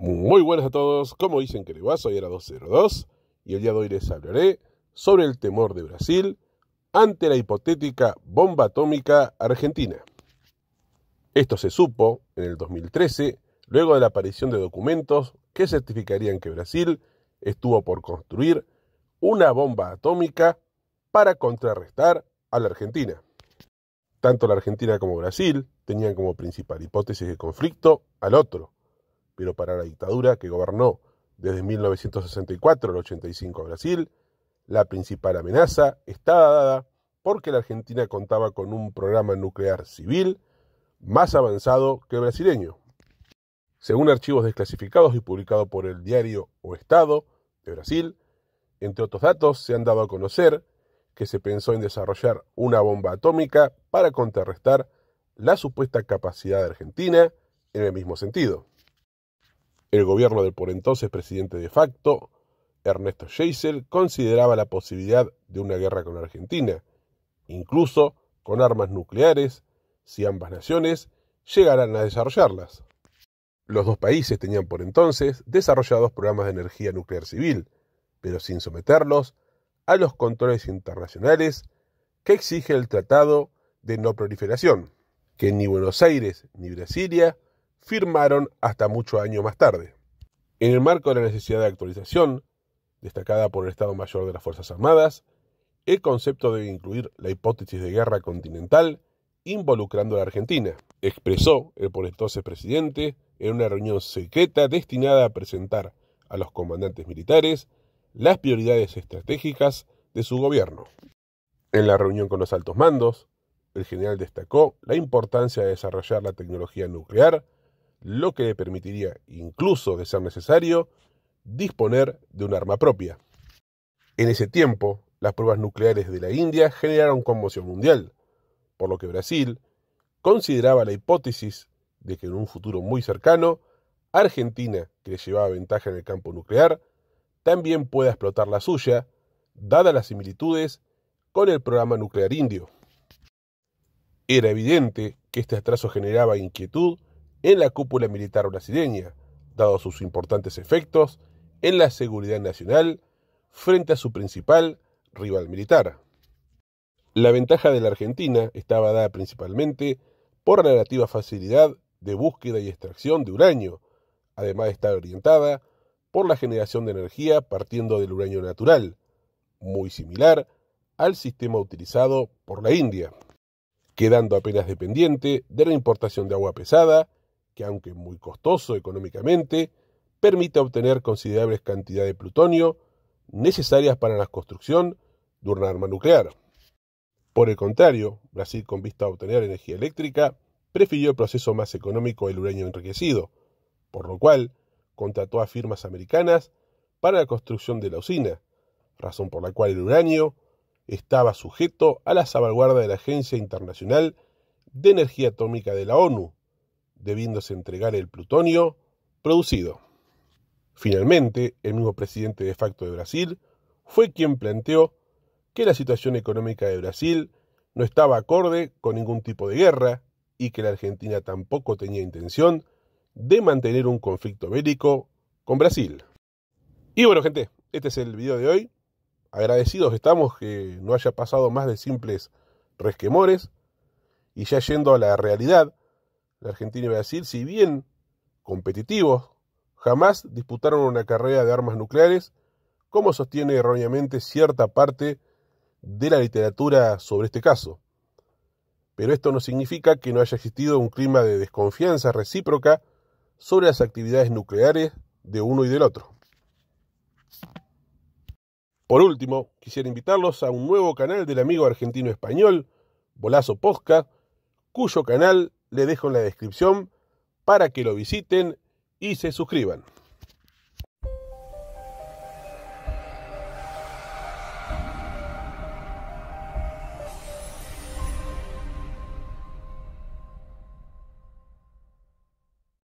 Muy buenas a todos, como dicen que le va, soy era 202 y el día de hoy les hablaré sobre el temor de Brasil ante la hipotética bomba atómica argentina. Esto se supo en el 2013, luego de la aparición de documentos que certificarían que Brasil estuvo por construir una bomba atómica para contrarrestar a la Argentina. Tanto la Argentina como Brasil tenían como principal hipótesis de conflicto al otro, pero para la dictadura que gobernó desde 1964 al 85 Brasil, la principal amenaza estaba dada porque la Argentina contaba con un programa nuclear civil más avanzado que el brasileño. Según archivos desclasificados y publicados por el diario O Estado de Brasil, entre otros datos, se han dado a conocer que se pensó en desarrollar una bomba atómica para contrarrestar la supuesta capacidad de Argentina en el mismo sentido. El gobierno del por entonces presidente de facto, Ernesto Geisel, consideraba la posibilidad de una guerra con Argentina, incluso con armas nucleares, si ambas naciones llegaran a desarrollarlas. Los dos países tenían por entonces desarrollados programas de energía nuclear civil, pero sin someterlos a los controles internacionales que exige el Tratado de No Proliferación, que ni Buenos Aires ni Brasilia firmaron hasta mucho año más tarde. En el marco de la necesidad de actualización, destacada por el Estado Mayor de las Fuerzas Armadas, el concepto debe incluir la hipótesis de guerra continental involucrando a la Argentina, expresó el por entonces presidente en una reunión secreta destinada a presentar a los comandantes militares las prioridades estratégicas de su gobierno. En la reunión con los altos mandos, el general destacó la importancia de desarrollar la tecnología nuclear lo que le permitiría, incluso de ser necesario, disponer de un arma propia. En ese tiempo, las pruebas nucleares de la India generaron conmoción mundial, por lo que Brasil consideraba la hipótesis de que en un futuro muy cercano, Argentina, que le llevaba ventaja en el campo nuclear, también pueda explotar la suya, dadas las similitudes con el programa nuclear indio. Era evidente que este atraso generaba inquietud en la cúpula militar brasileña, dado sus importantes efectos en la seguridad nacional frente a su principal rival militar. La ventaja de la Argentina estaba dada principalmente por la relativa facilidad de búsqueda y extracción de uranio, además de estar orientada por la generación de energía partiendo del uranio natural, muy similar al sistema utilizado por la India, quedando apenas dependiente de la importación de agua pesada que aunque muy costoso económicamente, permite obtener considerables cantidades de plutonio necesarias para la construcción de un arma nuclear. Por el contrario, Brasil, con vista a obtener energía eléctrica, prefirió el proceso más económico del uranio enriquecido, por lo cual contrató a firmas americanas para la construcción de la usina, razón por la cual el uranio estaba sujeto a la salvaguarda de la Agencia Internacional de Energía Atómica de la ONU, debiéndose entregar el plutonio producido. Finalmente, el mismo presidente de facto de Brasil fue quien planteó que la situación económica de Brasil no estaba acorde con ningún tipo de guerra y que la Argentina tampoco tenía intención de mantener un conflicto bélico con Brasil. Y bueno, gente, este es el video de hoy. Agradecidos estamos que no haya pasado más de simples resquemores y ya yendo a la realidad, la Argentina y Brasil, si bien competitivos, jamás disputaron una carrera de armas nucleares, como sostiene erróneamente cierta parte de la literatura sobre este caso. Pero esto no significa que no haya existido un clima de desconfianza recíproca sobre las actividades nucleares de uno y del otro. Por último, quisiera invitarlos a un nuevo canal del amigo argentino español, Bolazo Posca, cuyo canal le dejo en la descripción para que lo visiten y se suscriban.